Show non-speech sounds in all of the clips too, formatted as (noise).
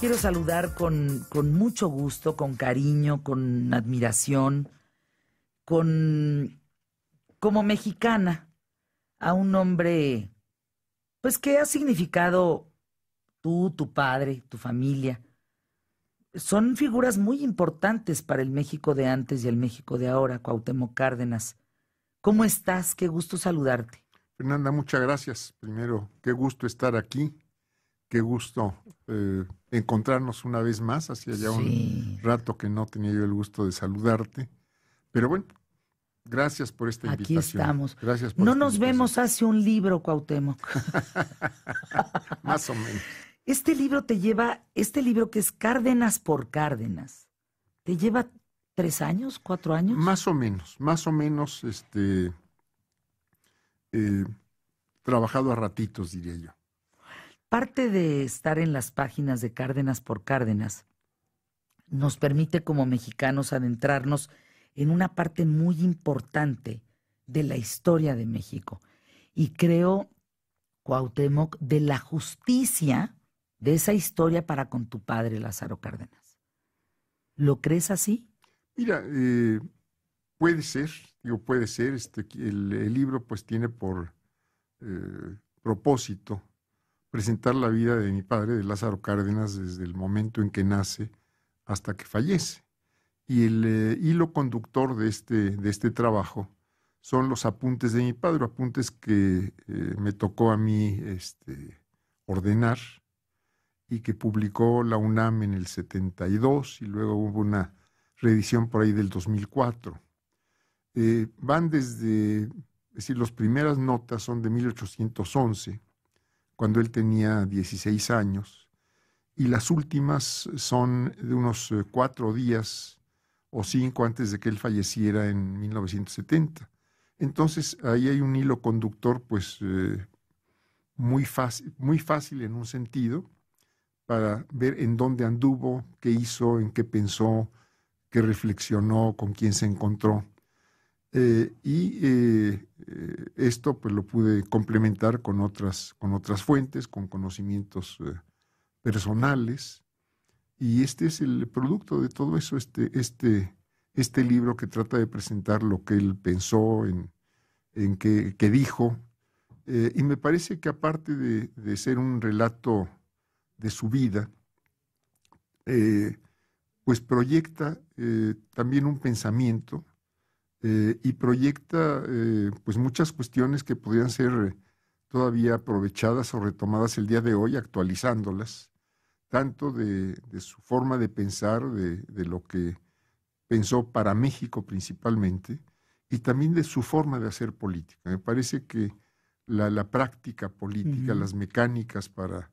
Quiero saludar con, mucho gusto, con cariño, con admiración, con como mexicana, a un hombre, pues que ha significado tú, tu padre, tu familia. Son figuras muy importantes para el México de antes y el México de ahora, Cuauhtémoc Cárdenas. ¿Cómo estás? Qué gusto saludarte. Fernanda, muchas gracias. Primero, qué gusto estar aquí, qué gusto eh, encontrarnos una vez más, hacía ya un rato que no tenía yo el gusto de saludarte, pero bueno, gracias por esta invitación. Aquí estamos. Gracias por no nos vemos hace un libro, Cuauhtémoc. (laughs) más o menos. Este libro te lleva, este libro que es Cárdenas por Cárdenas, te lleva tres años, cuatro años. Más o menos, más o menos, este, eh, trabajado a ratitos, diría yo. Parte de estar en las páginas de Cárdenas por Cárdenas nos permite como mexicanos adentrarnos en una parte muy importante de la historia de México. Y creo, Cuauhtémoc, de la justicia de esa historia para con tu padre, Lázaro Cárdenas. ¿Lo crees así? Mira, eh, puede ser, puede ser, este, el, libro pues tiene por eh, propósito presentar la vida de mi padre, de Lázaro Cárdenas, desde el momento en que nace hasta que fallece. Y el eh, hilo conductor de este, de este trabajo son los apuntes de mi padre, apuntes que eh, me tocó a mí este, ordenar y que publicó la UNAM en el 72 y luego hubo una reedición por ahí del 2004. Eh, van desde, es decir, las primeras notas son de 1811, cuando él tenía 16 años, y las últimas son de unos eh, cuatro días o cinco antes de que él falleciera en 1970. Entonces ahí hay un hilo conductor, pues eh, muy, fácil, muy fácil en un sentido, para ver en dónde anduvo, qué hizo, en qué pensó, qué reflexionó, con quién se encontró. Eh, y eh, eh, esto pues lo pude complementar con otras, con otras fuentes, con conocimientos personales. Y este es el producto de todo eso, este, este, este libro que trata de presentar lo que él pensó, en, en que, dijo. y me parece que aparte de, de, ser un relato de su vida, pues proyecta también un pensamiento eh, y proyecta eh, pues muchas cuestiones que podrían ser eh, todavía aprovechadas o retomadas el día de hoy, actualizándolas, tanto de, su forma de pensar, de, lo que pensó para México principalmente, y también de su forma de hacer política. Me parece que la, práctica política, las mecánicas para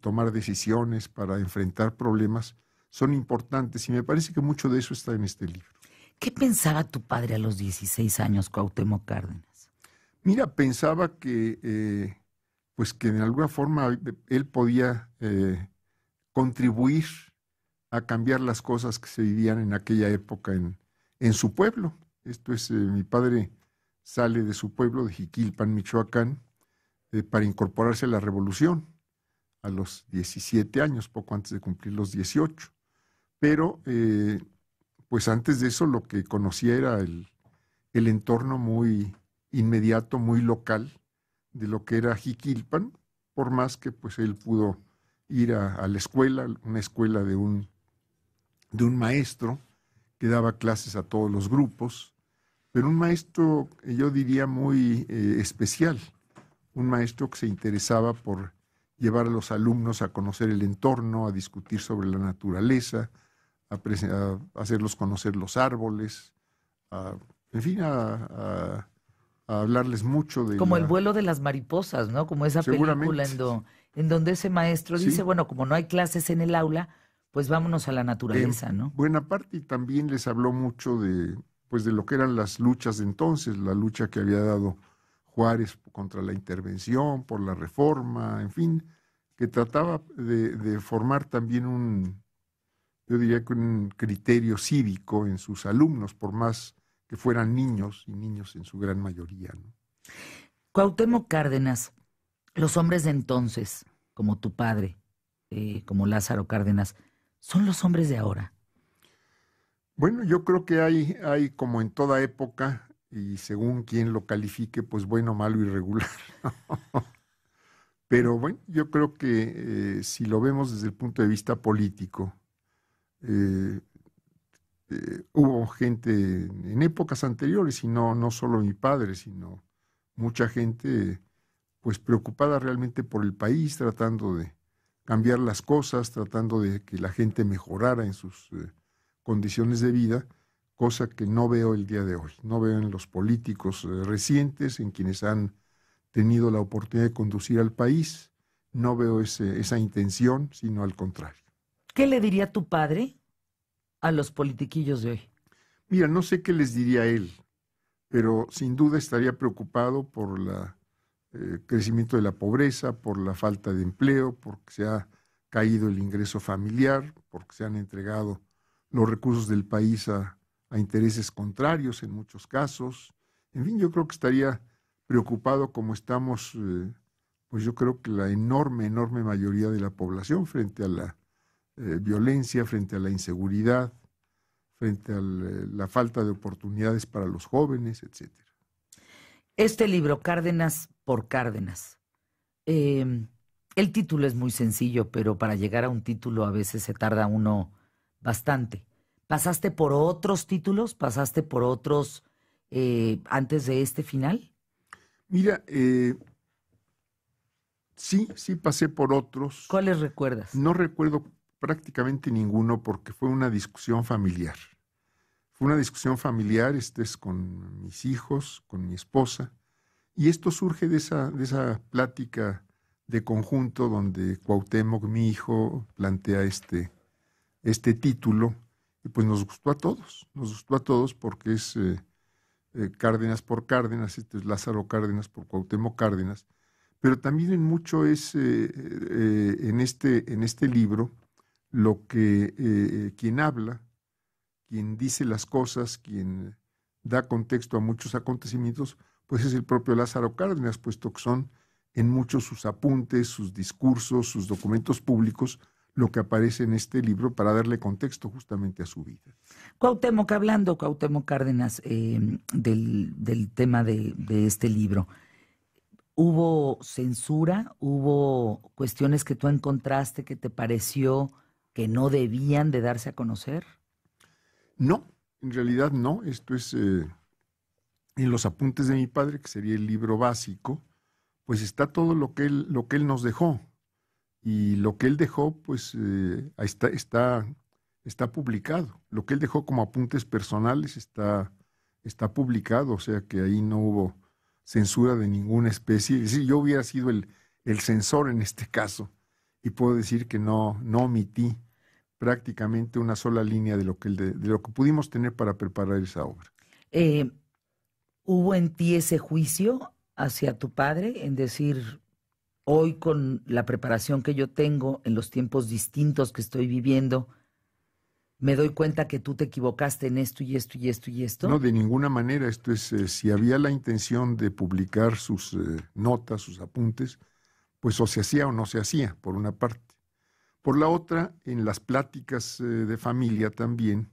tomar decisiones, para enfrentar problemas, son importantes y me parece que mucho de eso está en este libro. ¿Qué pensaba tu padre a los 16 años, Cuauhtémoc Cárdenas? Mira, pensaba que, eh, pues que de alguna forma él podía eh, contribuir a cambiar las cosas que se vivían en aquella época en, su pueblo. Esto es, eh, mi padre sale de su pueblo, de Jiquilpan, Michoacán, para incorporarse a la revolución a los 17 años, poco antes de cumplir los 18. Pero pues antes de eso lo que conocía era el, entorno muy inmediato, muy local de lo que era Jiquilpan, por más que pues él pudo ir a, la escuela, una escuela de un, maestro que daba clases a todos los grupos, pero un maestro, yo diría, muy eh, especial, un maestro que se interesaba por llevar a los alumnos a conocer el entorno, a discutir sobre la naturaleza, a, hacerlos conocer los árboles, en fin, a, hablarles mucho de... Como el vuelo de las mariposas, ¿no? Como esa película en, donde ese maestro dice, bueno, como no hay clases en el aula, pues vámonos a la naturaleza, ¿no? Buena parte y también les habló mucho de, pues, de lo que eran las luchas de entonces, la lucha que había dado Juárez contra la intervención, por la reforma, en fin, que trataba de formar también un, yo diría que un criterio cívico en sus alumnos, por más que fueran niños y niños en su gran mayoría. ¿no? Cuauhtémoc Cárdenas, los hombres de entonces, como tu padre, eh, como Lázaro Cárdenas, son los hombres de ahora. Bueno, yo creo que hay, hay como en toda época, y según quien lo califique, pues bueno, malo, y regular. (laughs) Pero bueno, yo creo que eh, si lo vemos desde el punto de vista político, eh, eh, hubo gente en épocas anteriores, y no, no solo mi padre, sino mucha gente pues preocupada realmente por el país, tratando de cambiar las cosas, tratando de que la gente mejorara en sus eh, condiciones de vida, cosa que no veo el día de hoy. No veo en los políticos recientes, en quienes han tenido la oportunidad de conducir al país, no veo esa intención, sino al contrario. ¿Qué le diría tu padre a los politiquillos de hoy? Mira, no sé qué les diría él, pero sin duda estaría preocupado por el eh, crecimiento de la pobreza, por la falta de empleo, porque se ha caído el ingreso familiar, porque se han entregado los recursos del país a, intereses contrarios en muchos casos. En fin, yo creo que estaría preocupado como estamos, eh, pues yo creo que la enorme, enorme mayoría de la población frente a la eh, violencia, frente a la inseguridad, frente a la falta de oportunidades para los jóvenes, etc. Este libro, Cárdenas por Cárdenas, em, el título es muy sencillo, pero para llegar a un título a veces se tarda uno bastante. ¿Pasaste por otros títulos? ¿Pasaste por otros eh, antes de este final? Mira, eh, sí, sí pasé por otros. ¿Cuáles recuerdas? No recuerdo prácticamente ninguno porque fue una discusión familiar. Fue una discusión familiar, este es con mis hijos, con mi esposa, y esto surge de esa, de esa plática de conjunto donde Cuauhtémoc, mi hijo, plantea este, este título, y pues nos gustó a todos, nos gustó a todos porque es eh, eh, Cárdenas por Cárdenas, este es Lázaro Cárdenas por Cuauhtémoc Cárdenas, pero también en mucho es eh, en, este, en este libro lo que eh, eh, quien habla, quien dice las cosas, quien da contexto a muchos acontecimientos, pues es el propio Lázaro Cárdenas, puesto que son en muchos sus apuntes, sus discursos, sus documentos públicos, lo que aparece en este libro para darle contexto justamente a su vida. Cuauhtémoc, hablando, Cuauhtémoc Cárdenas, eh, del, del, tema de, de este libro, ¿hubo censura? ¿Hubo cuestiones que tú encontraste que te pareció que no debían de darse a conocer? No, en realidad no. Esto es eh, en los apuntes de mi padre, que sería el libro básico, pues está todo lo que él, lo que él nos dejó. Y lo que él dejó, pues eh, está, está, está publicado. Lo que él dejó como apuntes personales está, está publicado, o sea que ahí no hubo censura de ninguna especie. Es yo hubiera sido el, el censor en este caso y puedo decir que no, no omití prácticamente una sola línea de lo, que, de, lo que pudimos tener para preparar esa obra. Eh, ¿Hubo en ti ese juicio hacia tu padre en decir, hoy con la preparación que yo tengo en los tiempos distintos que estoy viviendo, me doy cuenta que tú te equivocaste en esto y esto y esto y esto? No, de ninguna manera. Esto es, eh, si había la intención de publicar sus eh, notas, sus apuntes, pues o se hacía o no se hacía, por una parte. Por la otra, en las pláticas eh, de familia también,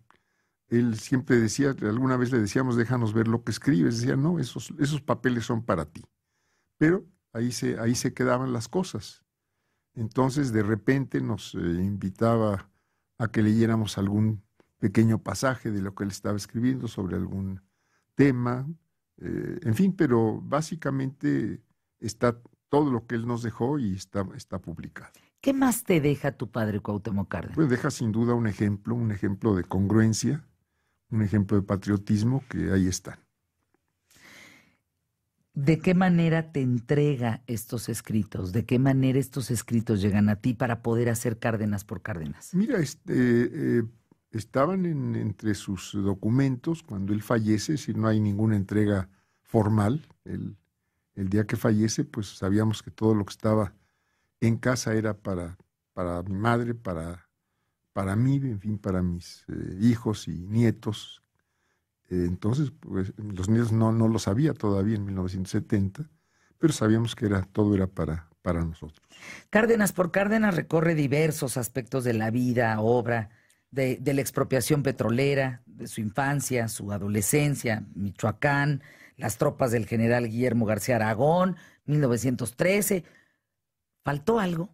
él siempre decía, alguna vez le decíamos, déjanos ver lo que escribes, decía, no, esos, esos papeles son para ti. Pero ahí se, ahí se quedaban las cosas. Entonces, de repente nos eh, invitaba a que leyéramos algún pequeño pasaje de lo que él estaba escribiendo sobre algún tema, eh, en fin, pero básicamente está todo lo que él nos dejó y está, está publicado. ¿Qué más te deja tu padre Cuauhtémoc Cárdenas? Pues deja sin duda un ejemplo, un ejemplo de congruencia, un ejemplo de patriotismo que ahí están. ¿De qué manera te entrega estos escritos? ¿De qué manera estos escritos llegan a ti para poder hacer Cárdenas por Cárdenas? Mira, este, eh, estaban entre sus documentos cuando él fallece, si no hay ninguna entrega formal, él el día que fallece, pues sabíamos que todo lo que estaba en casa era para, para mi madre, para, para mí, en fin, para mis eh, hijos y nietos. Eh, entonces, pues, los nietos no, no lo sabía todavía en 1970, pero sabíamos que era, todo era para, para nosotros. Cárdenas por Cárdenas recorre diversos aspectos de la vida, obra, de, de la expropiación petrolera, de su infancia, su adolescencia, Michoacán, las tropas del general Guillermo García Aragón, 1913. ¿Faltó algo?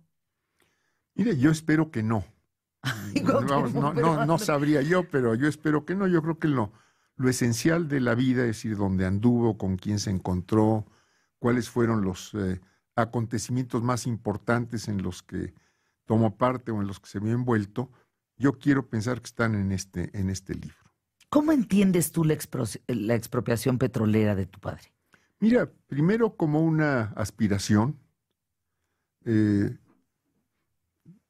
Mire, yo espero que no. (laughs) no, sabría yo, pero yo espero que no. Yo creo que lo, lo esencial de la vida, es decir, dónde anduvo, con quién se encontró, cuáles fueron los eh, acontecimientos más importantes en los que tomó parte o en los que se vio envuelto, yo quiero pensar que están en este, en este libro. ¿Cómo entiendes tú la, expropiación petrolera de tu padre? Mira, primero como una aspiración. Eh,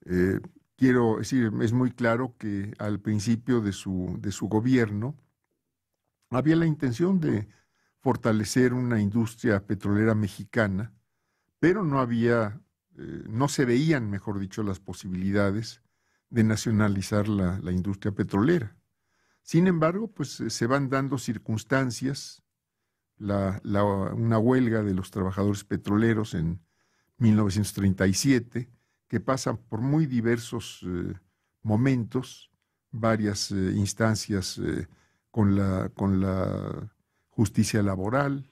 eh, quiero decir, es muy claro que al principio de su, gobierno había la intención de fortalecer una industria petrolera mexicana, pero no había, eh, no se veían, mejor dicho, las posibilidades de nacionalizar la industria petrolera. Sin embargo, pues eh, se van dando circunstancias, la, una huelga de los trabajadores petroleros en 1937, que pasan por muy diversos eh, momentos, varias eh, instancias con, la, con la justicia laboral,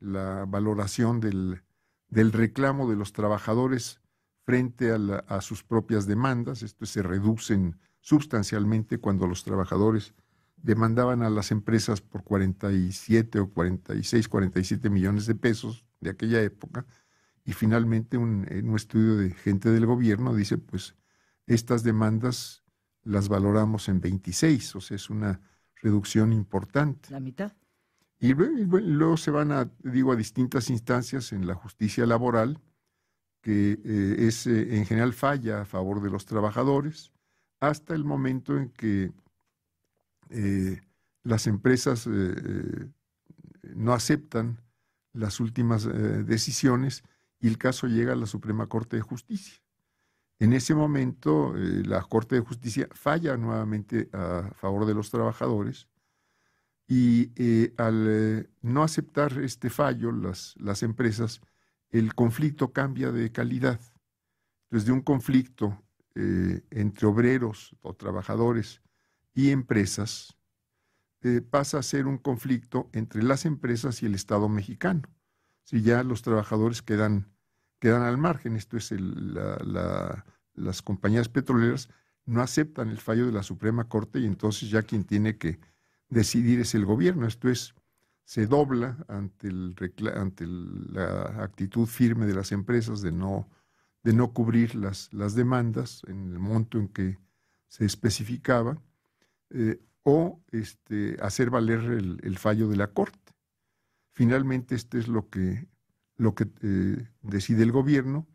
la valoración del, reclamo de los trabajadores frente a, a sus propias demandas, esto se reducen substancialmente cuando los trabajadores demandaban a las empresas por 47 o 46, 47 millones de pesos de aquella época. Y finalmente un, estudio de gente del gobierno dice, pues estas demandas las valoramos en 26, o sea, es una reducción importante. La mitad. Y luego, se van a, digo, a distintas instancias en la justicia laboral, que eh, es eh, en general falla a favor de los trabajadores hasta el momento en que eh, las empresas eh, eh, no aceptan las últimas decisiones y el caso llega a la Suprema Corte de Justicia. En ese momento, la Corte de Justicia falla nuevamente a favor de los trabajadores y al no aceptar este fallo, las, las, empresas, el conflicto cambia de calidad. desde un conflicto eh, entre obreros o trabajadores y empresas eh, pasa a ser un conflicto entre las empresas y el Estado mexicano. Si ya los trabajadores quedan, quedan al margen, esto es, las compañías petroleras no aceptan el fallo de la Suprema Corte y entonces ya quien tiene que decidir es el gobierno, esto es, se dobla ante, el, ante la actitud firme de las empresas de no de no cubrir las, demandas en el monto en que se especificaba, eh, o este, hacer valer el, fallo de la Corte. Finalmente, este es lo que, lo que eh, decide el gobierno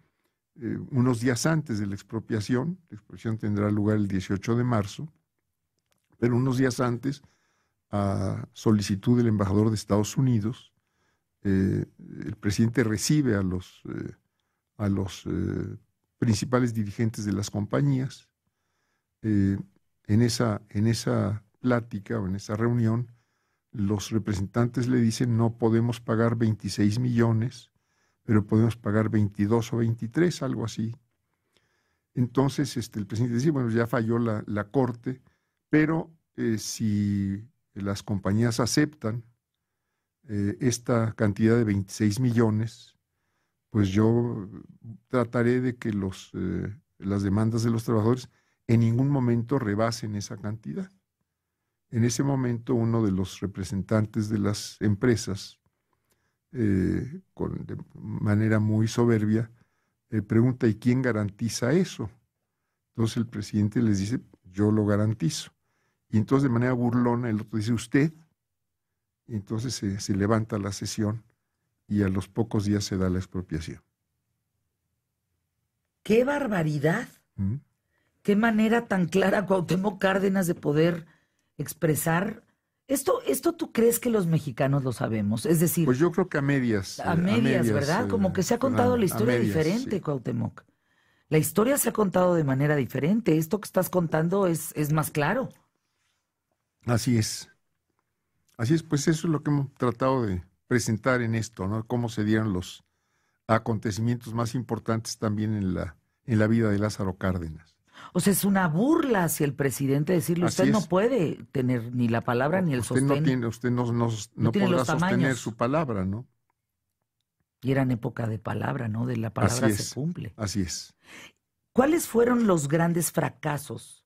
eh, unos días antes de la expropiación. La expropiación tendrá lugar el 18 de marzo, pero unos días antes, a solicitud del embajador de Estados Unidos, el presidente recibe a los a los eh, principales dirigentes de las compañías. Eh, en, esa, en esa plática o en esa reunión, los representantes le dicen no podemos pagar 26 millones, pero podemos pagar 22 o 23, algo así. Entonces este, el presidente dice, bueno, ya falló la, corte, pero eh, si las compañías aceptan esta cantidad de 26 millones, pues yo trataré de que los, eh, las demandas de los trabajadores en ningún momento rebasen esa cantidad. En ese momento uno de los representantes de las empresas, eh, de manera muy soberbia, eh, pregunta, ¿y quién garantiza eso? Entonces el presidente les dice, yo lo garantizo. Y entonces de manera burlona el otro dice, usted. Y entonces se levanta la sesión y a los pocos días se da la expropiación. ¡Qué barbaridad! ¿Mm? ¡Qué manera tan clara Cuauhtémoc Cárdenas de poder expresar esto, esto tú crees que los mexicanos lo sabemos, es decir. Pues yo creo que a medias. A, eh, medias, ¿verdad? Eh, Como que se ha contado la historia diferente, Cuauhtémoc. La historia se ha contado de manera diferente. Esto que estás contando es, es más claro. Así es. Así es, pues eso es lo que hemos tratado de, presentar en esto, ¿no? Cómo se dieron los acontecimientos más importantes también en la, en la vida de Lázaro Cárdenas. O sea, es una burla hacia el presidente decirle, usted no puede tener ni la palabra ni el usted No tiene, usted no, podrá sostener su palabra, ¿no? Y era en época de palabra, ¿no? De la palabra se cumple. Así es. ¿Cuáles fueron los grandes fracasos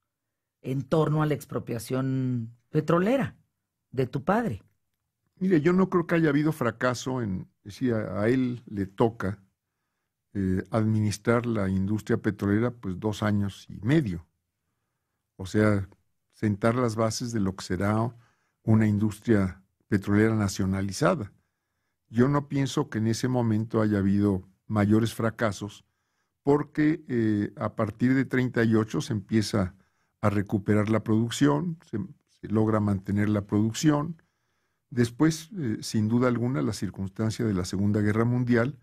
en torno a la expropiación petrolera de tu padre? Mire, yo no creo que haya habido fracaso en, si a, él le toca eh, administrar la industria petrolera pues dos años y medio. O sea, sentar las bases de lo que será una industria petrolera nacionalizada. Yo no pienso que en ese momento haya habido mayores fracasos porque eh, a partir de 38 se empieza a recuperar la producción, se logra mantener la producción, Después, eh, sin duda alguna, la circunstancia de la Segunda Guerra Mundial,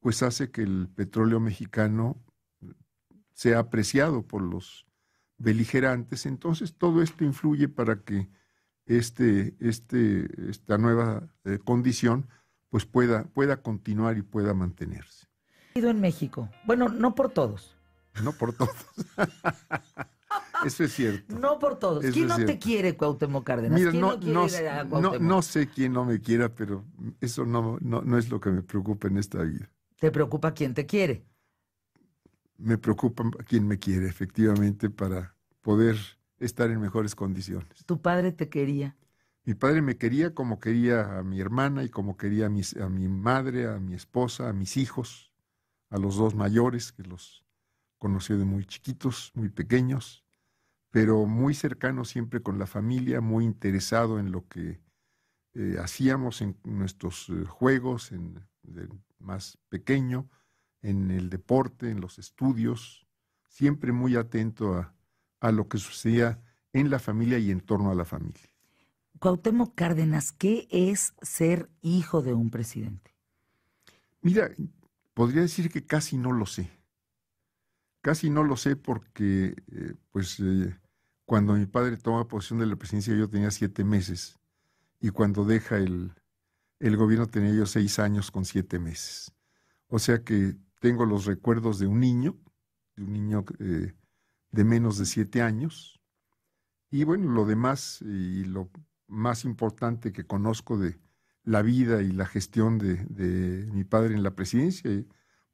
pues hace que el petróleo mexicano eh, sea apreciado por los beligerantes. Entonces, todo esto influye para que este, este, esta nueva eh, condición pues pueda, pueda continuar y pueda mantenerse. en México? Bueno, no por todos. No por todos. (laughs) Eso es cierto. No por todos. ¿Quién no te quiere, Cuauhtémoc Cárdenas? no, sé quién no me quiera, pero eso no, es lo que me preocupa en esta vida. ¿Te preocupa quién te quiere? Me preocupa quién me quiere, efectivamente, para poder estar en mejores condiciones. ¿Tu padre te quería? Mi padre me quería como quería a mi hermana y como quería a mi madre, a mi esposa, a mis hijos, a los dos mayores que los conocí de muy chiquitos, muy pequeños pero muy cercano siempre con la familia, muy interesado en lo que eh, hacíamos en nuestros eh, juegos, en, más pequeño, en el deporte, en los estudios, siempre muy atento a, lo que sucedía en la familia y en torno a la familia. Cuauhtémoc Cárdenas, ¿qué es ser hijo de un presidente? Mira, podría decir que casi no lo sé. Casi no lo sé porque, eh, pues, cuando mi padre toma posesión de la presidencia yo tenía siete meses y cuando deja el, el gobierno tenía yo seis años con siete meses. O sea que tengo los recuerdos de un niño, de un niño eh, de menos de siete años. Y bueno, lo demás y lo más importante que conozco de la vida y la gestión de, de mi padre en la presidencia,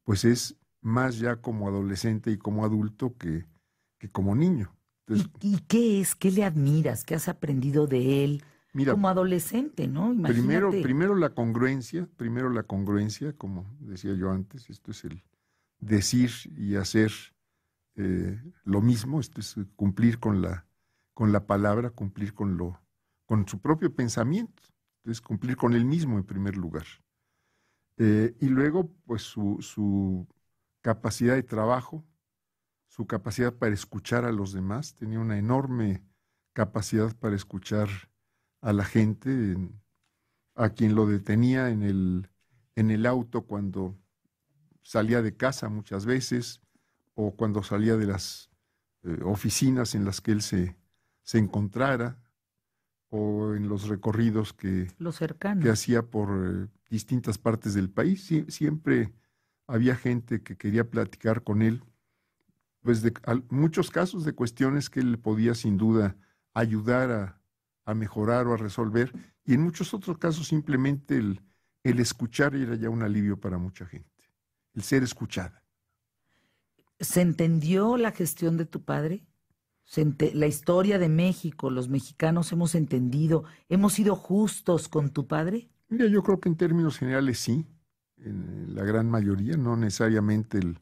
pues es más ya como adolescente y como adulto que, que como niño. ¿Y, qué es? ¿Qué le admiras? ¿Qué has aprendido de él como adolescente, no? Primero, primero la congruencia, primero la congruencia, como decía yo antes, esto es el decir y hacer eh, lo mismo, esto es cumplir con la, con la palabra, cumplir con lo, con su propio pensamiento, es cumplir con él mismo en primer lugar. Eh, y luego, pues su, su capacidad de trabajo, su capacidad para escuchar a los demás, tenía una enorme capacidad para escuchar a la gente, a quien lo detenía en el, en el auto cuando salía de casa muchas veces o cuando salía de las eh, oficinas en las que él se, se encontrara o en los recorridos que, que hacía por distintas partes del país. siempre había gente que quería platicar con él pues muchos casos de cuestiones que él podía sin duda ayudar a, mejorar o a resolver, y en muchos otros casos simplemente el, escuchar era ya un alivio para mucha gente, el ser escuchada. ¿Se entendió la gestión de tu padre? la historia de México, los mexicanos hemos entendido, hemos sido justos con tu padre? Mira, yo creo que en términos generales sí, en la gran mayoría, no necesariamente el,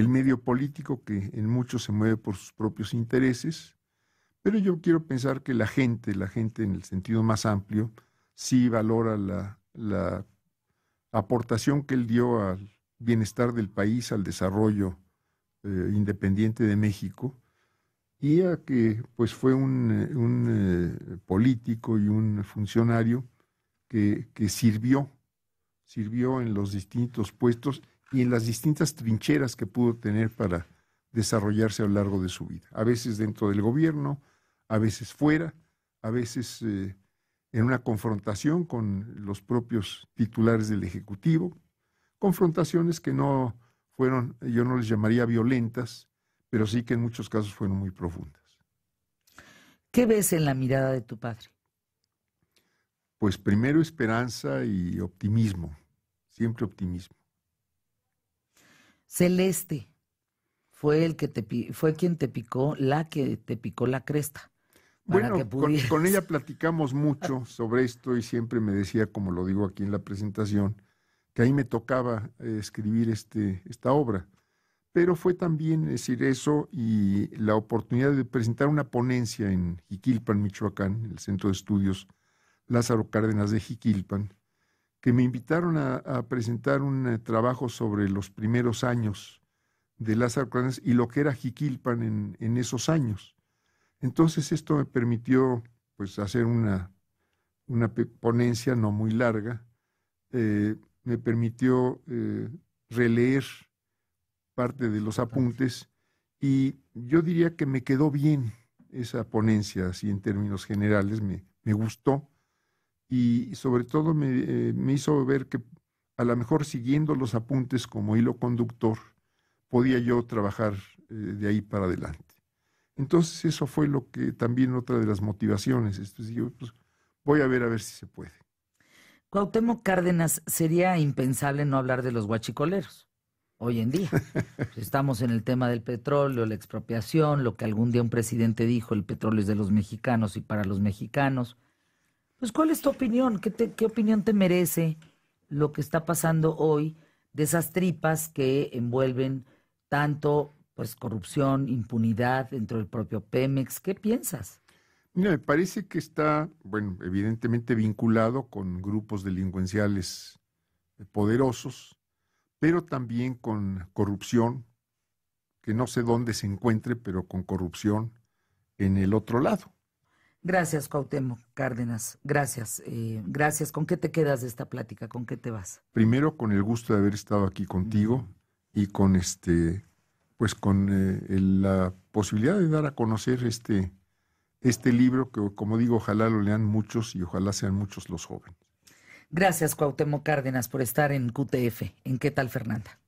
el medio político que en muchos se mueve por sus propios intereses, pero yo quiero pensar que la gente, la gente en el sentido más amplio, sí valora la, aportación que él dio al bienestar del país, al desarrollo eh, independiente de México, y a que pues fue un, eh, eh, político y un funcionario que, que sirvió, sirvió en los distintos puestos y en las distintas trincheras que pudo tener para desarrollarse a lo largo de su vida, a veces dentro del gobierno, a veces fuera, a veces eh, en una confrontación con los propios titulares del Ejecutivo, confrontaciones que no fueron, yo no les llamaría violentas, pero sí que en muchos casos fueron muy profundas. ¿Qué ves en la mirada de tu padre? Pues primero esperanza y optimismo, siempre optimismo. Celeste fue el que te fue quien te picó, la que te picó la cresta. Bueno, con, ella (laughs) platicamos mucho sobre esto y siempre me decía, como lo digo aquí en la presentación, que ahí me tocaba eh, escribir este, esta obra. Pero fue también decir eso y la oportunidad de presentar una ponencia en Jiquilpan, Michoacán, el Centro de Estudios Lázaro Cárdenas de Jiquilpan, que me invitaron a, presentar un eh, trabajo sobre los primeros años de Lázaro Cárdenas y lo que era Jiquilpan en, esos años. Entonces esto me permitió pues, hacer una, una ponencia no muy larga, eh, me permitió eh, releer parte de los apuntes y yo diría que me quedó bien esa ponencia, así en términos generales, me gustó y sobre todo eh, me, hizo ver que a lo mejor siguiendo los apuntes como hilo conductor, podía yo trabajar eh, de ahí para adelante. Entonces eso fue lo que también otra de las motivaciones. Esto yo, pues, voy a ver a ver si se puede. Cuauhtémoc Cárdenas, sería impensable no hablar de los guachicoleros hoy en día. (laughs) estamos en el tema del petróleo, la expropiación, lo que algún día un presidente dijo, el petróleo es de los mexicanos y para los mexicanos. Pues, ¿cuál es tu opinión? ¿Qué, opinión te merece lo que está pasando hoy de esas tripas que envuelven tanto pues corrupción, impunidad dentro del propio Pemex? ¿Qué piensas? Mira, me parece que está, bueno, evidentemente vinculado con grupos delincuenciales poderosos, pero también con corrupción, que no sé dónde se encuentre, pero con corrupción en el otro lado. Gracias, Cuauhtémoc Cárdenas. Gracias. Eh, gracias. ¿Con qué te quedas de esta plática? ¿Con qué te vas? Primero, con el gusto de haber estado aquí contigo y con este, pues con eh, la posibilidad de dar a conocer este, este libro que, como digo, ojalá lo lean muchos y ojalá sean muchos los jóvenes. Gracias, Cuauhtémoc Cárdenas, por estar en QTF. ¿En qué tal, Fernanda?